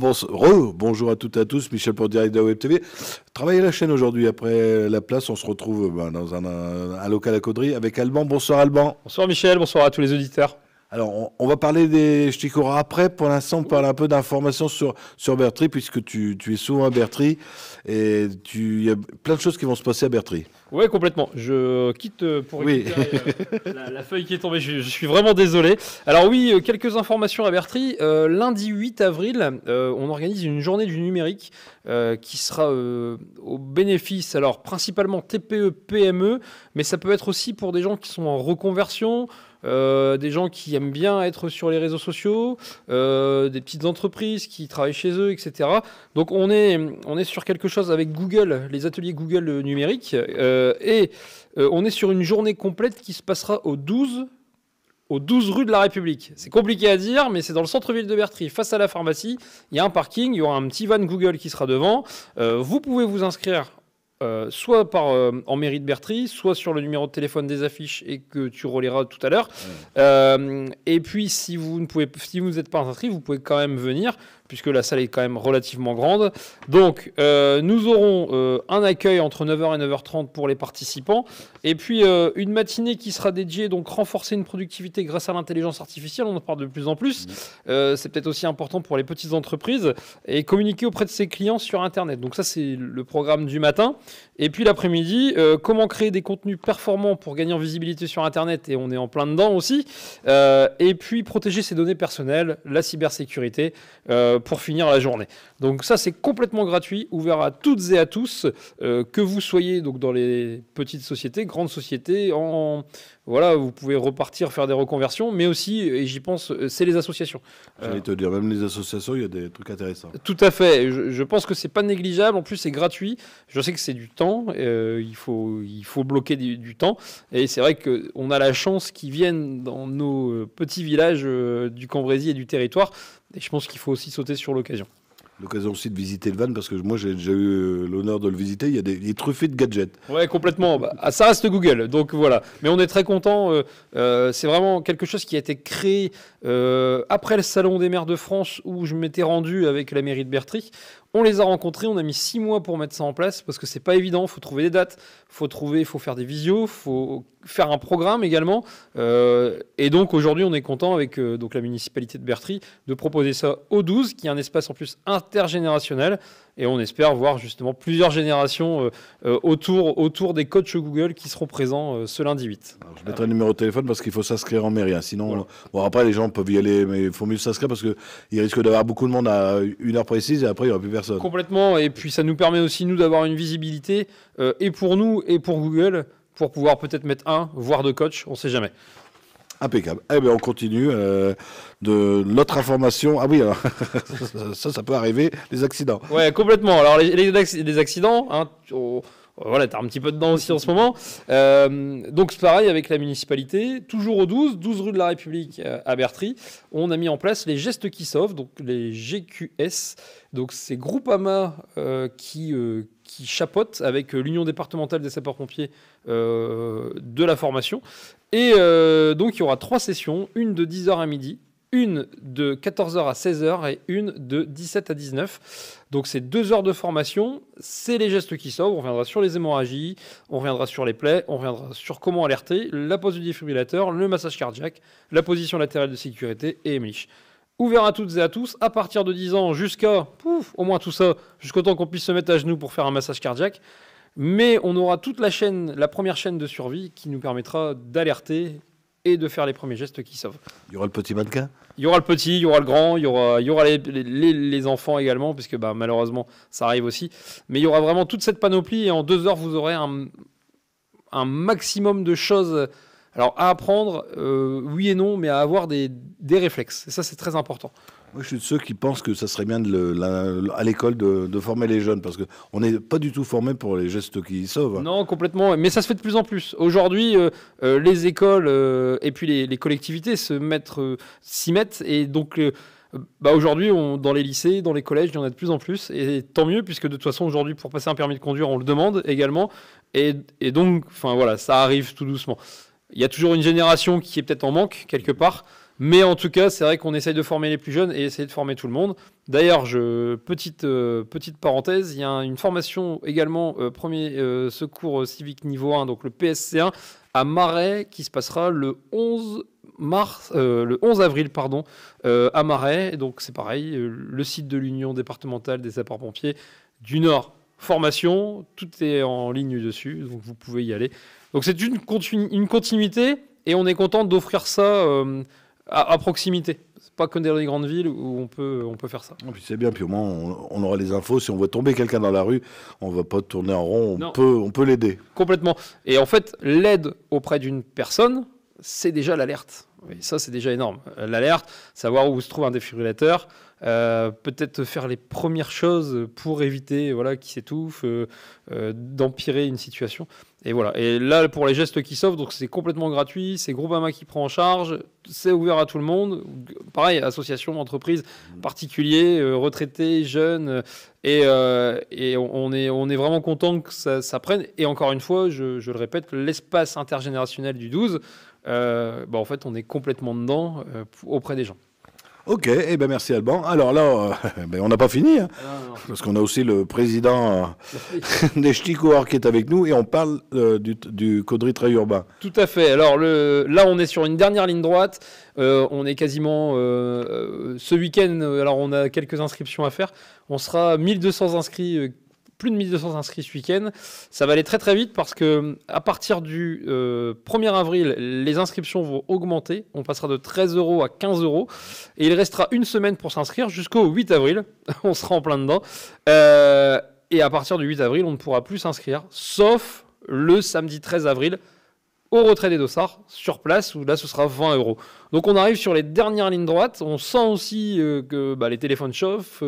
bonjour à toutes et à tous, Michel pour Direct de Web TV. Travaillez la chaîne aujourd'hui après la place, on se retrouve bah, dans un, un, local à Caudry avec Alban. Bonsoir Alban. Bonsoir Michel, bonsoir à tous les auditeurs. Alors, on, va parler des Je Ch'tikora après. Pour l'instant, on parle un peu d'informations sur, sur Bertry, puisque tu, es souvent à Bertry. Et il y a plein de choses qui vont se passer à Bertry. Oui, complètement. Je quitte pour oui. Euh, la, feuille qui est tombée. Je, suis vraiment désolé. Alors oui, euh, quelques informations à Bertry. Euh, lundi 8 avril, on organise une journée du numérique qui sera au bénéfice, alors principalement TPE, PME, mais ça peut être aussi pour des gens qui sont en reconversion euh, des gens qui aiment bien être sur les réseaux sociaux, euh, des petites entreprises qui travaillent chez eux, etc. Donc on est, on est sur quelque chose avec Google, les ateliers Google numérique, euh, et on est sur une journée complète qui se passera au 12 au 12 rue de la République. C'est compliqué à dire, mais c'est dans le centre-ville de Bertry, face à la pharmacie. Il y a un parking, il y aura un petit van Google qui sera devant. vous pouvez vous inscrire euh, soit par, euh, en mairie de Bertrie soit sur le numéro de téléphone des affiches et que tu relieras tout à l'heure. Euh, et puis, si vous ne pouvez, si vous n'êtes pas inscrit, vous pouvez quand même venir puisque la salle est quand même relativement grande. Donc, euh, nous aurons euh, un accueil entre 9h et 9h30 pour les participants, et puis euh, une matinée qui sera dédiée, donc renforcer une productivité grâce à l'intelligence artificielle, on en parle de plus en plus, mmh. c'est peut-être aussi important pour les petites entreprises, et communiquer auprès de ses clients sur Internet. Donc ça, c'est le programme du matin. Et puis l'après-midi, comment créer des contenus performants pour gagner en visibilité sur Internet, et on est en plein dedans aussi, et puis protéger ses données personnelles, la cybersécurité pour finir la journée. Donc ça, c'est complètement gratuit, ouvert à toutes et à tous, euh, que vous soyez donc dans les petites sociétés, grandes sociétés, en voilà, vous pouvez repartir faire des reconversions, mais aussi, et j'y pense, euh, c'est les associations. J'allais te dire, même les associations, il y a des trucs intéressants. Tout à fait. Je, pense que c'est pas négligeable. En plus, c'est gratuit. Je sais que c'est du temps. Euh, il faut, il faut bloquer du, temps. Et c'est vrai qu'on a la chance qu'ils viennent dans nos petits villages du Cambrésis et du territoire et je pense qu'il faut aussi sauter sur l'occasion. L'occasion aussi de visiter le van, parce que moi j'ai déjà eu euh, l'honneur de le visiter. Il y a des, truffées de gadgets. Ouais, complètement. Bah, ah, ça reste Google. Donc voilà. Mais on est très content. Euh, euh, c'est vraiment quelque chose qui a été créé après le Salon des maires de France où je m'étais rendu avec la mairie de Bertry. On les a rencontrés, on a mis six mois pour mettre ça en place parce que c'est pas évident. Faut trouver des dates, faut trouver, faut faire des visios, faut faire un programme également. Euh, et donc aujourd'hui, on est content avec euh, donc la municipalité de Bertry de proposer ça au 12, qui est un espace en plus intergénérationnel. Et on espère voir justement plusieurs générations euh, euh, autour, autour des coachs Google qui seront présents euh, ce lundi 8. je mettrai le numéro de téléphone parce qu'il faut s'inscrire en mairie. Hein. Sinon, bon, après, les gens peuvent y aller, mais il faut mieux s'inscrire parce qu'il risque d'avoir beaucoup de monde à une heure précise et après, il n'y aura plus personne. Complètement. Et puis, ça nous permet aussi, nous, d'avoir une visibilité et pour nous et pour Google pour pouvoir peut-être mettre un, voire deux coachs, on ne sait jamais. Impeccable. Eh bien, on continue euh, de notre information. Ah oui, ça, ça peut arriver, les accidents. Ouais, complètement. Alors, les, accidents, hein, on, oh, euh, voilà, un petit peu dedans aussi en ce moment. Euh, donc, c'est pareil avec la municipalité, toujours au 12, 12 rue de la République à Bertry, on a mis en place les gestes qui sauvent, donc les GQS. Donc, c'est Groupama AMA qui qui avec l'Union départementale des sapeurs-pompiers de la formation. Et euh, donc, il y aura trois sessions, une de 10h à midi, une de 14h à 16h et une de 17 à 19. h Donc c'est deux heures de formation, c'est les gestes qui sauvent, on reviendra sur les hémorragies, on reviendra sur les plaies, on reviendra sur comment alerter, la pose du défibrillateur, le massage cardiaque, la position latérale de sécurité et Emlich. Ouvert à toutes et à tous, à partir de 10 ans jusqu'à, au moins tout ça, jusqu'au temps qu'on puisse se mettre à genoux pour faire un massage cardiaque. Mais on aura toute la chaîne, la première chaîne de survie qui nous permettra d'alerter et de faire les premiers gestes qui sauvent. Il y aura le petit mannequin Il y aura le petit, il y aura le grand, il y aura, y aura les, enfants également, puisque bah, malheureusement, ça arrive aussi. Mais il y aura vraiment toute cette panoplie, et en deux heures, vous aurez un, maximum de choses alors, à apprendre, euh, oui et non, mais à avoir des, des réflexes. ça, c'est très important. Moi, je suis de ceux qui pensent que ça serait bien de à l'école de, former les jeunes, parce qu'on n'est pas du tout formé pour les gestes qui sauvent. Hein. Non, complètement, mais ça se fait de plus en plus. Aujourd'hui, euh, euh, les écoles euh, et puis les, collectivités s'y mettent, mettent, et donc... Bah, aujourd'hui, dans les lycées, dans les collèges, il y en a de plus en plus. Et tant mieux, puisque de toute façon, aujourd'hui, pour passer un permis de conduire, on le demande également. Et, et donc, enfin voilà, ça arrive tout doucement. Il y a toujours une génération qui est peut-être en manque quelque part. Mais en tout cas, c'est vrai qu'on essaye de former les plus jeunes et essayer de former tout le monde. D'ailleurs, je, petite, euh, petite parenthèse, il y a une formation également, euh, premier euh, secours civique niveau 1, donc le PSC1, à Marais, qui se passera le 11 mars, le 11 avril, pardon, à Marais. Donc c'est pareil, le site de l'Union départementale des sapeurs-pompiers du Nord. Formation, tout est en ligne dessus, donc vous pouvez y aller. Donc c'est une, une continuité et on est content d'offrir ça à, proximité. C'est pas que dans les grandes villes où on peut, on peut faire ça. Ah, puis c'est bien, puis au moins on, aura les infos. Si on voit tomber quelqu'un dans la rue, on va pas tourner en rond, peut, on peut l'aider. Complètement. Et en fait, l'aide auprès d'une personne, c'est déjà l'alerte ça, c'est déjà énorme. Euh, l'alerte, savoir où se trouve un défibrillateur, euh, peut-être faire les premières choses pour éviter voilà, qu'il s'étouffe, euh, d'empirer une situation. Et voilà. Et là, pour les gestes qui s'offrent donc c'est complètement gratuit, c'est Groupama qui prend en charge, c'est ouvert à tout le monde. Pareil, associations, entreprises, particuliers, retraités, jeunes. Et, on, est, on est vraiment content que ça, prenne. Et encore une fois, je, je le répète, l'espace intergénérationnel du 12, euh, bah, en fait, on est complètement dedans euh, auprès des gens. Ok, eh ben merci Alban. Alors là, euh, ben, on n'a pas fini, hein, ah, parce qu'on a aussi le président des des qui est avec nous et on parle du, du Caudry Urbain. Tout à fait. Alors là, on est sur une dernière ligne droite. on est quasiment ce week-end. Alors on a quelques inscriptions à faire. On sera 1200 inscrits plus de 1200 inscrits ce week-end. Ça va aller très très vite parce que à partir du 1er euh, avril, les inscriptions vont augmenter. On passera de 13 euros à 15 euros. Et il restera une semaine pour s'inscrire jusqu'au 8 avril. on sera en plein dedans. Euh, et à partir du 8 avril, on ne pourra plus s'inscrire, sauf le samedi 13 avril au retrait des dossards sur place où là ce sera 20 euros. Donc on arrive sur les dernières lignes droites. On sent aussi euh, que bah, les téléphones chauffent,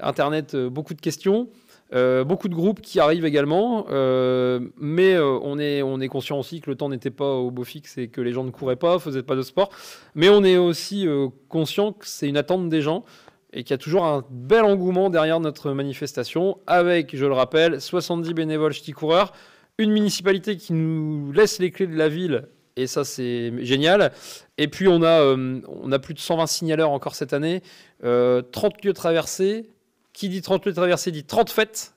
Internet, beaucoup de questions. Euh, beaucoup de groupes qui arrivent également, euh, mais euh, on, est, on est conscient aussi que le temps n'était pas au beau fixe et que les gens ne couraient pas, faisaient pas de sport. Mais on est aussi conscient que c'est une attente des gens et qu'il y a toujours un bel engouement derrière notre manifestation, avec, je le rappelle, 70 bénévoles qui coureurs, une municipalité qui nous laisse les clés de la ville. Et ça, c'est génial. Et puis, on a, on a plus de 120 signaleurs encore cette année, 30 lieux traversés, qui dit 38 traversées dit 30 fêtes,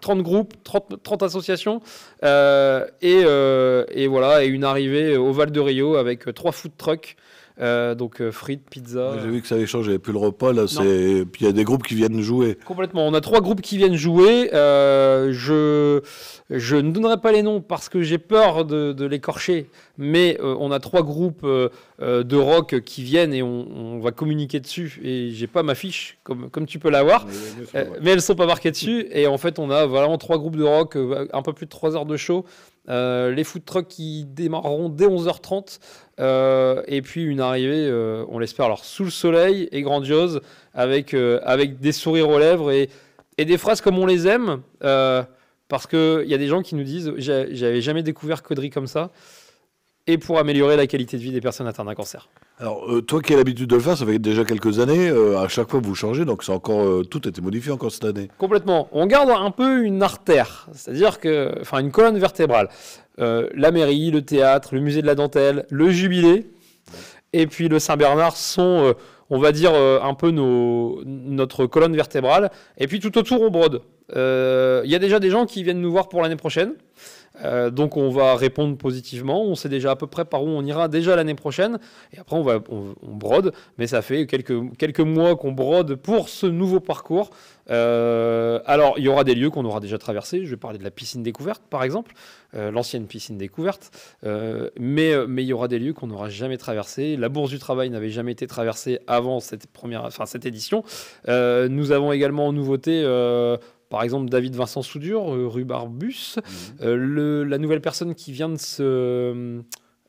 30 groupes, 30, 30 associations. Euh, euh, et, voilà, et une arrivée au Val de Rio avec trois food trucks. Euh, donc euh, frites, pizza. J'ai vu que ça avait changé. plus le repas, là, c'est. Puis il y a des groupes qui viennent jouer. Complètement. On a trois groupes qui viennent jouer. Euh, je... je ne donnerai pas les noms parce que j'ai peur de, l'écorcher. Mais on a trois groupes de rock qui viennent et on, va communiquer dessus. Et j'ai pas ma fiche, comme, comme tu peux l'avoir. Mais, mais elles sont pas marquées dessus. Et en fait, on a vraiment trois groupes de rock, un peu plus de trois heures de show. Euh, les food trucks qui démarreront dès 11h30. Euh, et puis une arrivée, euh, on l'espère, alors sous le soleil et grandiose, avec, des sourires aux lèvres et, et, des phrases comme on les aime. parce qu'il y a des gens qui nous disent J'avais jamais découvert Caudry comme ça et pour améliorer la qualité de vie des personnes atteintes d'un cancer. Alors, euh, toi qui as l'habitude de le faire, ça fait déjà quelques années, euh, à chaque fois vous changez, donc c'est encore, euh, tout a été modifié encore cette année. Complètement. On garde un peu une artère, c'est-à-dire que, enfin, une colonne vertébrale. la mairie, le théâtre, le musée de la dentelle, le jubilé, et puis le Saint-Bernard sont, on va dire, un peu nos, notre colonne vertébrale. Et puis tout autour, on brode. Il y a déjà des gens qui viennent nous voir pour l'année prochaine. Euh, donc on va répondre positivement. On sait déjà à peu près par où on ira déjà l'année prochaine. Et après on va on, brode, mais ça fait quelques quelques mois qu'on brode pour ce nouveau parcours. Euh, alors il y aura des lieux qu'on aura déjà traversés. Je vais parler de la piscine découverte par exemple, euh, l'ancienne piscine découverte. mais mais il y aura des lieux qu'on n'aura jamais traversés. La bourse du travail n'avait jamais été traversée avant cette première, enfin cette édition. nous avons également en nouveauté par exemple David Vincent Soudure, euh, rue Barbus, mhm. euh, le, la nouvelle personne qui vient de se euh,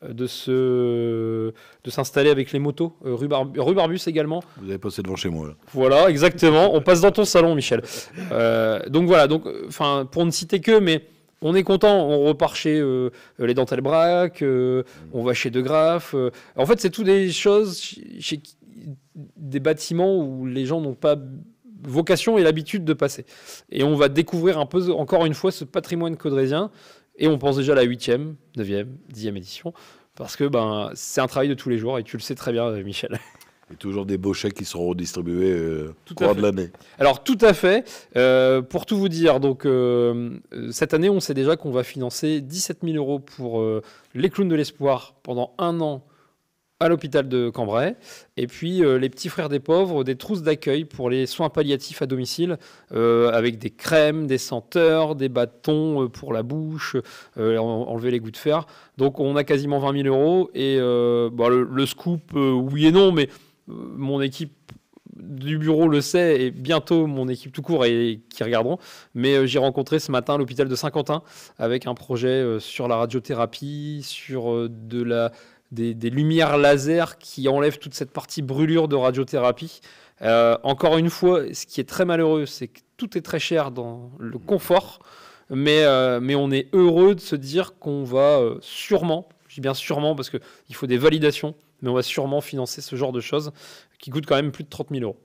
de de s'installer avec les motos euh, rue, Barbus également vous avez passé devant chez moi voilà exactement on passe dans ton salon Michel donc voilà donc enfin pour ne citer que mais on est content, on repart chez les dentelles braques, mhm. on va chez De Graaf. en fait, c'est tout des choses, chez des bâtiments où les gens n'ont pas vocation et l'habitude de passer. Et on va découvrir un peu, encore une fois, ce patrimoine codrésien. Et on pense déjà à la 8e, 9e, 10e édition. Parce que ben, c'est un travail de tous les jours. Et tu le sais très bien, Michel. Et toujours des beaux chèques qui seront redistribués euh, tout au de l'année. Alors tout à fait. Euh, pour tout vous dire, donc euh, cette année, on sait déjà qu'on va financer 17 000 euros pour les clowns de l'espoir pendant un an à l'hôpital de Cambrai. Et puis euh, les petits frères des pauvres, des trousses d'accueil pour les soins palliatifs à domicile, euh, avec des crèmes, des senteurs, des bâtons euh, pour la bouche, enlever les goûts de fer. Donc on a quasiment 20 000 euros. Et bah, le, le, scoop, oui et non, mais mon équipe du bureau le sait, et bientôt mon équipe tout court et qui regarderont. Mais j'ai rencontré ce matin l'hôpital de Saint-Quentin avec un projet sur la radiothérapie, sur de la des, lumières laser qui enlèvent toute cette partie brûlure de radiothérapie. Euh, encore une fois, ce qui est très malheureux, c'est que tout est très cher dans le confort, mais, euh, on est heureux de se dire qu'on va euh, sûrement, je dis bien sûrement parce qu'il faut des validations, mais on va sûrement financer ce genre de choses qui coûtent quand même plus de 30 000 euros.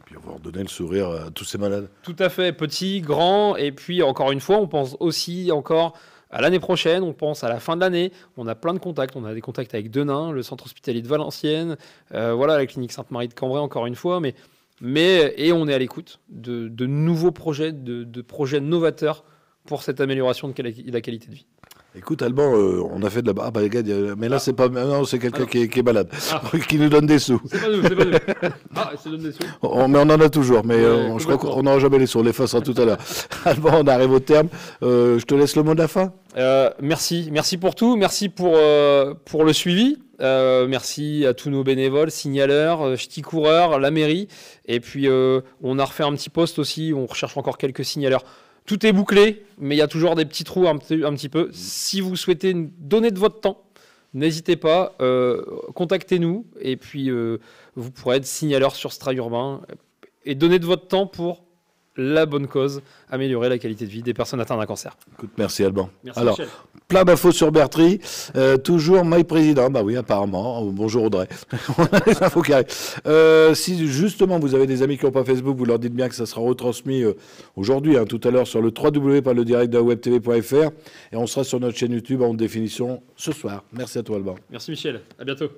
Et puis on va redonner le sourire à tous ces malades. Tout à fait, petit, grand, et puis encore une fois, on pense aussi encore à l'année prochaine, on pense à la fin de l'année, on a plein de contacts, on a des contacts avec Denain, le centre hospitalier de Valenciennes, euh, voilà la clinique Sainte-Marie de Cambrai encore une fois, mais, et on est à l'écoute de, nouveaux projets, de projets novateurs pour cette amélioration de la qualité de vie. Écoute, Alban, euh, on a fait de la. Ah, bah, les gars, mais là, ah. c'est pas. Non, c'est quelqu'un ah. qui, est malade, ah. qui nous donne des sous. C'est pas nous, c'est pas nous. Ah, il donne des sous. On, mais on en a toujours, mais euh, je crois qu'on n'aura jamais les sous. On les fera tout à l'heure. Alban, on arrive au terme. Euh, je te laisse le mot de la fin. merci. Merci pour tout. Merci pour, pour le suivi. merci à tous nos bénévoles, signaleurs, ch'tis coureurs, la mairie. Et puis, on a refait un petit poste aussi. On recherche encore quelques signaleurs. Tout est bouclé, mais il y a toujours des petits trous un, petit, peu. Si vous souhaitez donner de votre temps, n'hésitez pas, euh, contactez-nous et puis euh, vous pourrez être signaleur sur Stray Urbain et donner de votre temps pour la bonne cause, améliorer la qualité de vie des personnes atteintes d'un cancer. merci Alban. Alors, plein d'infos sur Bertry, euh, toujours My Président, bah oui, apparemment. Oh, bonjour Audrey. les infos euh, si justement vous avez des amis qui n'ont pas Facebook, vous leur dites bien que ça sera retransmis euh, aujourd'hui, hein, tout à l'heure, sur le www.ledirectwebtv.fr et on sera sur notre chaîne YouTube en définition ce soir. Merci à toi Alban. Merci Michel, à bientôt.